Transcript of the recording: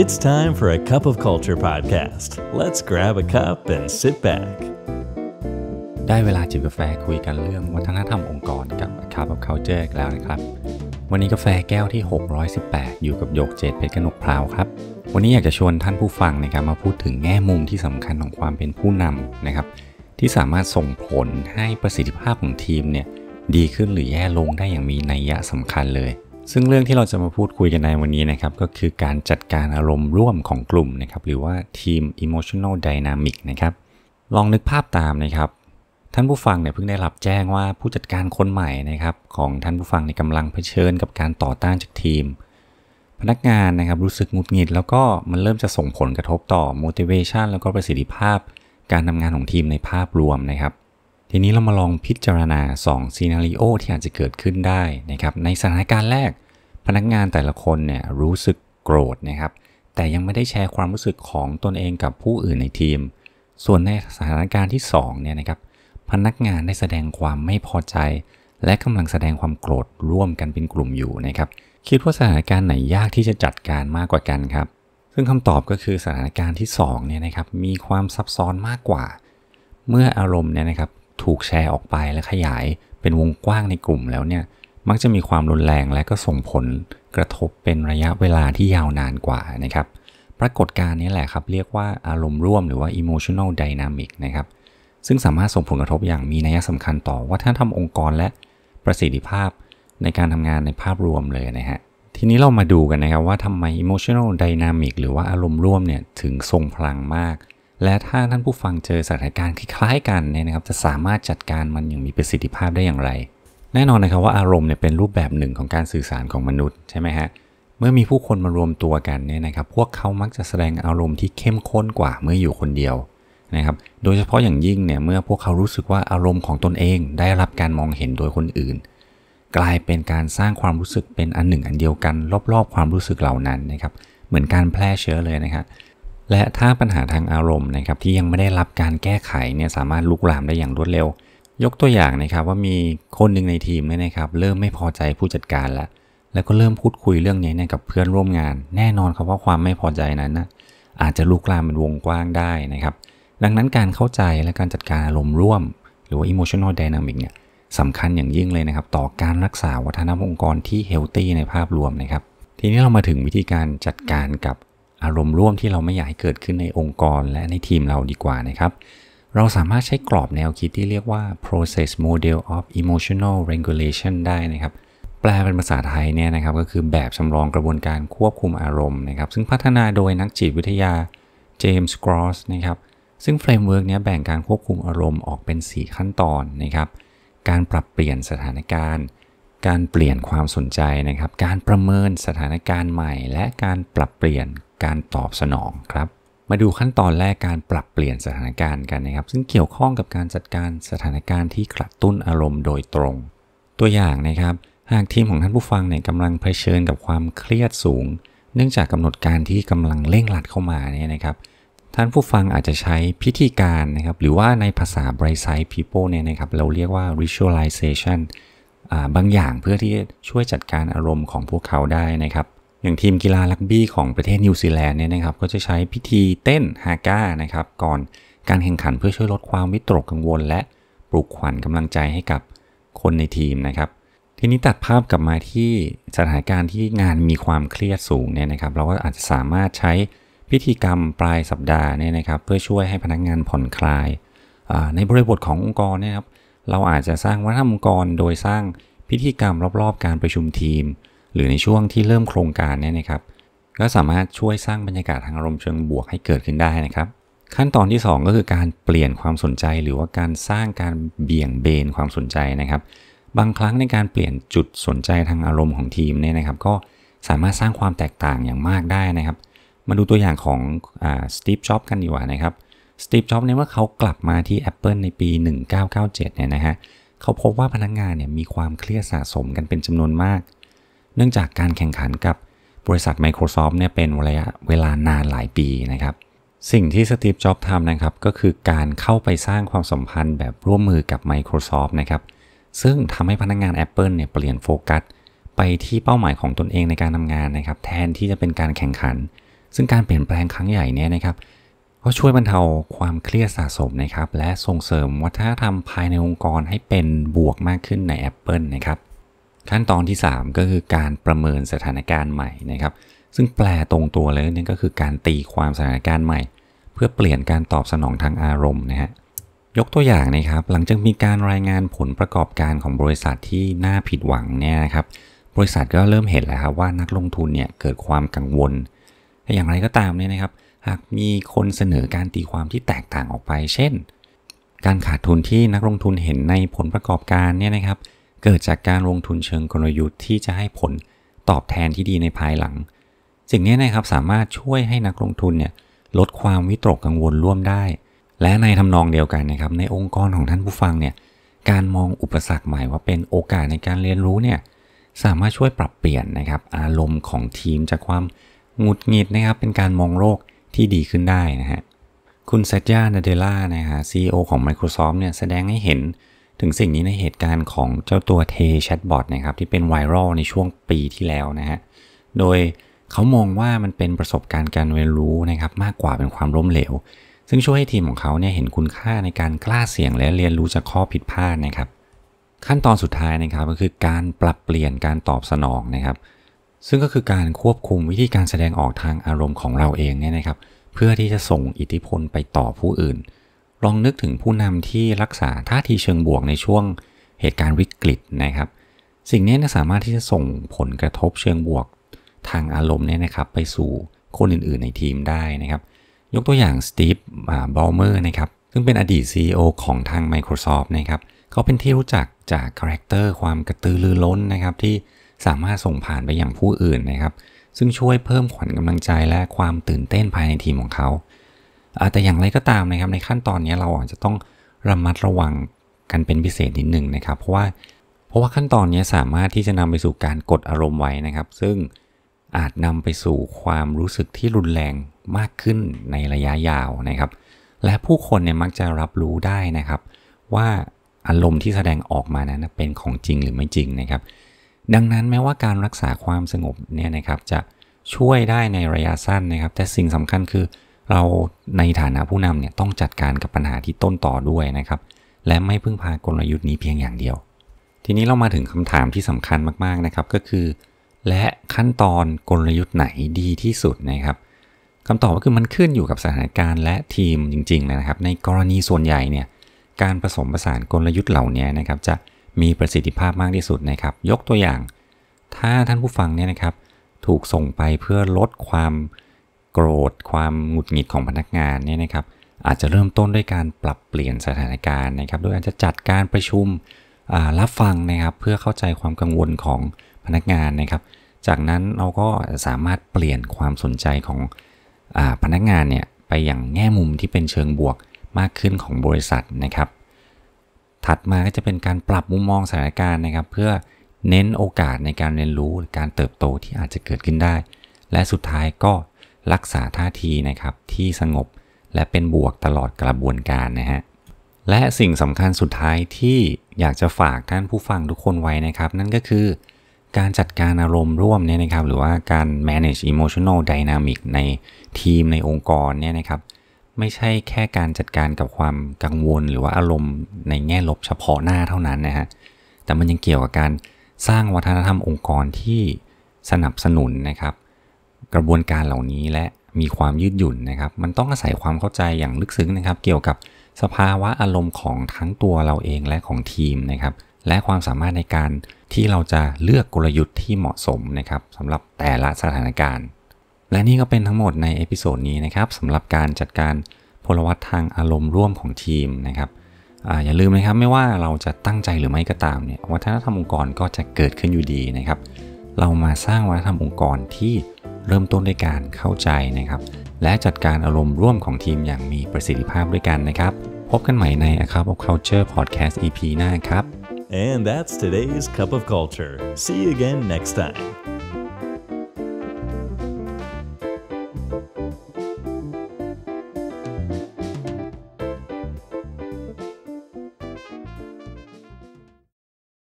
It's time for a Cup of Culture podcast. Let's grab a cup and sit back. ได้เวลาจิบกาแฟคุยกันเรื่องวัฒนธรรมองค์กรกับ Cup of Culture อีกแล้วนะครับ วันนี้กาแฟแก้วที่ 618 อยู่กับโยกเจตเพชรกนกพราวครับ วันนี้อยากจะชวนท่านผู้ฟังนะครับมาพูดถึงแง่มุมที่สำคัญของความเป็นผู้นำนะครับ ที่สามารถส่งผลให้ประสิทธิภาพของทีมเนี่ยดีขึ้นหรือแย่ลงได้อย่างมีนัยยะสำคัญเลยซึ่งเรื่องที่เราจะมาพูดคุยกันในวันนี้นะครับก็คือการจัดการอารมณ์ร่วมของกลุ่มนะครับหรือว่าทีม emotional dynamic นะครับ ลองนึกภาพตามนะครับ ท่านผู้ฟังเนี่ยเพิ่งได้รับแจ้งว่าผู้จัดการคนใหม่นะครับ ของท่านผู้ฟังในกำลังเผชิญกับการต่อต้านจากทีม พนักงานนะครับรู้สึกงุดหงิดแล้วก็มันเริ่มจะส่งผลกระทบต่อ motivation แล้วก็ประสิทธิภาพ การทำงานของทีมในภาพรวมนะครับทีนี้เรามาลองพิจารณา2ซีนารีโอที่อาจจะเกิดขึ้นได้นะครับ ในสถานการณ์แรก พนักงานแต่ละคนเนี่ยรู้สึกโกรธนะครับ แต่ยังไม่ได้แชร์ความรู้สึกของตนเองกับผู้อื่นในทีม ส่วนในสถานการณ์ที่2เนี่ยนะครับ พนักงานได้แสดงความไม่พอใจ และกำลังแสดงความโกรธร่วมกันเป็นกลุ่มอยู่นะครับ คิดว่าสถานการณ์ไหนยากที่จะจัดการมากกว่ากันครับ ซึ่งคำตอบก็คือสถานการณ์ที่2เนี่ยนะครับ มีความซับซ้อนมากกว่า เมื่ออารมณ์เนี่ยนะครับถูกแชร์ออกไปและขยายเป็นวงกว้างในกลุ่มแล้วเนี่ยมักจะมีความรุนแรงและก็ส่งผลกระทบเป็นระยะเวลาที่ยาวนานกว่านะครับปรากฏการณ์นี้แหละครับ เรียกว่าอารมณ์ร่วมหรือว่า emotional dynamic นะครับซึ่งสามารถส่งผลกระทบอย่างมีนัยสำคัญต่อวัฒนธรรมองค์กรและประสิทธิภาพในการทำงานในภาพรวมเลยนะฮะทีนี้เรามาดูกันนะครับว่าทำไม emotional dynamic หรือว่าอารมณ์ร่วมเนี่ยถึงทรงพลังมากและถ้าท่านผู้ฟังเจอสถานการณ์คล้ายกันเนี่ยนะครับ จะสามารถจัดการมันอย่างมีประสิทธิภาพได้อย่างไร แน่นอนนะครับว่าอารมณ์เนี่ยเป็นรูปแบบหนึ่งของการสื่อสารของมนุษย์ใช่ไหมฮะเมื่อมีผู้คนมารวมตัวกันเนี่ยนะครับ พวกเขามักจะแสดงอารมณ์ที่เข้มข้นกว่าเมื่ออยู่คนเดียวนะครับ โดยเฉพาะอย่างยิ่งเนี่ยเมื่อพวกเขารู้สึกว่าอารมณ์ของตนเอง ได้รับการมองเห็นโดยคนอื่น กลายเป็นการสร้างความรู้สึกเป็นอันหนึ่งอันเดียวกันรอบๆความรู้สึกเหล่านั้นนะครับ เหมือนการแพร่เชื้อเลยนะครับและถ้าปัญหาทางอารมณ์นะครับที่ยังไม่ได้รับการแก้ไขเนี่ยสามารถลุกลามได้อย่างรวดเร็ว ยกตัวอย่างนะครับ ว่ามีคนหนึ่งในทีมเนี่ยนะครับเริ่มไม่พอใจผู้จัดการละแล้วก็เริ่มพูดคุยเรื่องนี้เนี่ยกับเพื่อนร่วมงาน แน่นอนครับว่าความไม่พอใจนั้นนะอาจจะลุกลามเป็นวงกว้างได้นะครับดังนั้นการเข้าใจและการจัดการอารมณ์ร่วม หรือว่า emotional dynamic เนี่ยสำคัญอย่างยิ่งเลยนะครับ ต่อการรักษาวัฒนธรรมองค์กรที่เฮลตี้ในภาพรวมนะครับทีนี้เรามาถึงวิธีการจัดการกับอารมณ์ร่วมที่เราไม่อยากให้เกิดขึ้นในองค์กรและในทีมเราดีกว่านะครับ เราสามารถใช้กรอบแนวคิดที่เรียกว่า process model of emotional regulation ได้นะครับ แปลเป็นภาษาไทยเนี่ยนะครับก็คือแบบจำลองกระบวนการควบคุมอารมณ์นะครับ ซึ่งพัฒนาโดยนักจิตวิทยาเจมส์กรอสนะครับ ซึ่งเฟรมเวิร์กนี้แบ่งการควบคุมอารมณ์ออกเป็น 4 ขั้นตอนนะครับ การปรับเปลี่ยนสถานการณ์การเปลี่ยนความสนใจนะครับ การประเมินสถานการณ์ใหม่ และการปรับเปลี่ยนการตอบสนองครับ มาดูขั้นตอนแรกการปรับเปลี่ยนสถานการณ์กันนะครับ ซึ่งเกี่ยวข้องกับการจัดการสถานการณ์ที่กระตุ้นอารมณ์โดยตรง ตัวอย่างนะครับ หากทีมของท่านผู้ฟังเนี่ยกำลังเผชิญกับความเครียดสูง เนื่องจากกำหนดการที่กำลังเร่งรัดเข้ามาเนี่ยนะครับ ท่านผู้ฟังอาจจะใช้พิธีการนะครับ หรือว่าในภาษาไบรซ์พี i d e เนี่ยนะครับ เราเรียกว่า visualization บางอย่างเพื่อที่ช่วยจัดการอารมณ์ของพวกเขาได้นะครับ อย่างทีมกีฬาลักบี้ของประเทศนิวซีแลนด์เนี่ยนะครับก็จะใช้พิธีเต้นฮาก้านะครับ ก่อนการแข่งขันเพื่อช่วยลดความวิตกกังวล และปลุกขวัญกำลังใจให้กับคนในทีมนะครับ ทีนี้ตัดภาพกลับมาที่สถานการณ์ที่งานมีความเครียดสูงเนี่ยนะครับเราก็อาจจะสามารถใช้พิธีกรรมปลายสัปดาห์เนี่ยนะครับ เพื่อช่วยให้พนักงานผ่อนคลายในบริบทขององค์กรนะครับเราอาจจะสร้างวัฒนธรรมองค์กรโดยสร้างพิธีกรรมรอบๆ การประชุมทีม หรือในช่วงที่เริ่มโครงการเนี่ยนะครับก็สามารถช่วยสร้างบรรยากาศทางอารมณ์เชิงบวกให้เกิดขึ้นได้นะครับ ขั้นตอนที่ 2 ก็คือการเปลี่ยนความสนใจหรือว่าการสร้างการเบี่ยงเบนความสนใจนะครับ บางครั้งในการเปลี่ยนจุดสนใจทางอารมณ์ของทีมเนี่ยนะครับ ก็สามารถสร้างความแตกต่างอย่างมากได้นะครับ มาดูตัวอย่างของสตีฟจ็อบกันดีกว่านะครับเสตีฟจ็อบส์เนี่ยว่าเขากลับมาที่ Apple ในปี 1997เนี่ยนะฮะ เขาพบว่าพนักงงานเนี่ยมีความเครียดสะสมกันเป็นจำนวนมาก เนื่องจากการแข่งขันกับบริษัท Microsoft เนี่ยเป็นระยะเวลานานหลายปีนะครับ สิ่งที่สตีฟจ็อบส์ทำนะครับก็คือการเข้าไปสร้างความสัมพันธ์แบบร่วมมือกับ Microsoft นะครับ ซึ่งทำให้พนักงงาน Apple เนี่ยเปลี่ยนโฟกัส ไปที่เป้าหมายของตนเองในการทำงานนะครับแทนที่จะเป็นการแข่งขัน ซึ่งการเปลี่ยนแปลงครั้งใหญ่เนี่ยนะครับก็ช่วยบรรเทาความเครียดสะสมนะครับ และส่งเสริมวัฒนธรรมภายในองค์กรให้เป็นบวกมากขึ้นใน Apple นะครับ ขั้นตอนที่ 3 ก็คือการประเมินสถานการณ์ใหม่นะครับ ซึ่งแปลตรงตัวเลยนี่ก็คือการตีความสถานการณ์ใหม่ เพื่อเปลี่ยนการตอบสนองทางอารมณ์นะฮะยกตัวอย่างนะครับ หลังจากมีการรายงานผลประกอบการของบริษัทที่น่าผิดหวังเนี่ยครับ บริษัทก็เริ่มเห็นแล้วครับว่านักลงทุนเนี่ยเกิดความกังวลอย่างไรก็ตามเนี่ยนะครับหากมีคนเสนอการตีความที่แตกต่างออกไป เช่น การขาดทุนที่นักลงทุนเห็นในผลประกอบการเนี่ยนะครับ เกิดจากการลงทุนเชิงกลยุทธ์ที่จะให้ผลตอบแทนที่ดีในภายหลัง สิ่งนี้นะครับสามารถช่วยให้นักลงทุนเนี่ยลดความวิตกกังวลร่วมได้ และในทำนองเดียวกันนะครับในองค์กรของท่านผู้ฟังเนี่ย การมองอุปสรรคใหม่ว่าเป็นโอกาสในการเรียนรู้เนี่ย สามารถช่วยปรับเปลี่ยนนะครับอารมณ์ของทีมจากความหงุดหงิดนะครับเป็นการมองโลกที่ดีขึ้นได้นะฮะ คุณเซตยานาเดล่านะฮะซีอของ Microsoft เนี่ยแสดงให้เห็นถึงสิ่งนี้ในเหตุการณ์ของเจ้าตัวเทแชทบอทนะครับที่เป็นไวรัลในช่วงปีที่แล้วนะฮะ โดยเขามองว่ามันเป็นประสบการณ์การเรียนรู้นะครับ มากกว่าเป็นความล้มเหลว ซึ่งช่วยให้ทีมของเขาเนี่ยเห็นคุณค่าในการกล้าเสี่ยงและเรียนรู้จากข้อผิดพลาดนะครับ ขั้นตอนสุดท้ายนะครับก็คือการปรับเปลี่ยนการตอบสนองนะครับซึ่งก็คือการควบคุมวิธีการแสดงออกทางอารมณ์ของเราเองเนี่ยนะครับ เพื่อที่จะส่งอิทธิพลไปต่อผู้อื่น ลองนึกถึงผู้นำที่รักษาท่าทีเชิงบวกในช่วงเหตุการณ์วิกฤตนะครับ สิ่งนี้ะสามารถที่จะส่งผลกระทบเชิงบวกทางอารมณ์เนี่ยนะครับไปสู่คนอื่นๆในทีมได้นะครับ ยกตัวอย่างสตีฟบอลเมอร์นะครับซึ่งเป็นอดีต CEO ของทาง Microsoft นะครับเขาเป็นที่รู้จักจากคาแรคเตอร์ความกระตือรือร้นนะครับที่สามารถส่งผ่านไปยังผู้อื่นนะครับ ซึ่งช่วยเพิ่มขวัญกำลังใจและความตื่นเต้นภายในทีมของเขา แต่อย่างไรก็ตามนะครับ ในขั้นตอนนี้เราอาจจะต้องระมัดระวังกันเป็นพิเศษนิดหนึ่งนะครับ เพราะว่าเพราะว่าขั้นตอนนี้สามารถที่จะนำไปสู่การกดอารมณ์ไว้นะครับ ซึ่งอาจนำไปสู่ความรู้สึกที่รุนแรงมากขึ้นในระยะยาวนะครับ และผู้คนเนี่ยมักจะรับรู้ได้นะครับ ว่าอารมณ์ที่แสดงออกมานั้นเป็นของจริงหรือไม่จริงนะครับดังนั้นแม้ว่าการรักษาความสงบเนี่ยนะครับจะช่วยได้ในระยะสั้นนะครับ แต่สิ่งสำคัญคือเราในฐานะผู้นำเนี่ยต้องจัดการกับปัญหาที่ต้นต่อด้วยนะครับและไม่พึ่งพากลยุทธ์นี้เพียงอย่างเดียว ทีนี้เรามาถึงคำถามที่สำคัญมากๆนะครับ ก็คือ และขั้นตอนกลยุทธ์ไหนดีที่สุดนะครับคำตอบก็คือมันขึ้นอยู่กับสถานการณ์และทีมจริง ๆนะครับ ในกรณีส่วนใหญ่เนี่ยการผสมผสานกลยุทธ์เหล่านี้นะครับจะมีประสิทธิภาพมากที่สุดนะครับ ยกตัวอย่างถ้าท่านผู้ฟังเนี่ยนะครับ ถูกส่งไปเพื่อลดความโกรธ ความหงุดหงิดของพนักงานเนี่ยนะครับ อาจจะเริ่มต้นด้วยการปรับเปลี่ยนสถานการณ์นะครับ โดยอาจจะจัดการประชุมรับฟังนะครับ เพื่อเข้าใจความกังวลของพนักงานนะครับ จากนั้นเราก็สามารถเปลี่ยนความสนใจของอพนักงานเนี่ยไปอย่างแง่มุมที่เป็นเชิงบวกมากขึ้นของบริษัทนะครับถัดมาก็จะเป็นการปรับมุมมองสถานการณ์นะครับ เพื่อเน้นโอกาสในการเรียนรู้การเติบโตที่อาจจะเกิดขึ้นได้ และสุดท้ายก็รักษาท่าทีนะครับที่สงบและเป็นบวกตลอดกระบวนการนะฮะและสิ่งสำคัญสุดท้ายที่อยากจะฝากท่านผู้ฟังทุกคนไว้นะครับ นั่นก็คือการจัดการอารมณ์ร่วมเนี่ยนะครับ หรือว่าการ manage emotional dynamic ในทีมในองค์กรเนี่ยนะครับไม่ใช่แค่การจัดการกับความกังวลหรือว่าอารมณ์ในแง่ลบเฉพาะหน้าเท่านั้นนะฮะ แต่มันยังเกี่ยวกับการสร้างวัฒนธรรมองค์กรที่สนับสนุนนะครับ กระบวนการเหล่านี้และมีความยืดหยุ่นนะครับ มันต้องอาศัยความเข้าใจอย่างลึกซึ้งนะครับ เกี่ยวกับสภาวะอารมณ์ของทั้งตัวเราเองและของทีมนะครับและความสามารถในการที่เราจะเลือกกลยุทธ์ที่เหมาะสมนะครับสำหรับแต่ละสถานการณ์และนี่ก็เป็นทั้งหมดในเอพิโซดนี้นะครับสำหรับการจัดการพลวัตทางอารมณ์ร่วมของทีมนะครับออย่าลืมนะครับ ไม่ว่าเราจะตั้งใจหรือไม่ก็ตามเนี่ยวัฒนธรรมองค์กรก็จะเกิดขึ้นอยู่ดีนะครับเรามาสร้างวัฒนธรรมองค์กรที่เริ่มต้นด้วยการเข้าใจนะครับและจัดการอารมณ์ร่วมของทีมอย่างมีประสิทธิภาพด้วยกันนะครับ พบกันใหม่ใน A Cup of Culture Podcast EP หน้าครับ and that's today's cup of culture see you again next time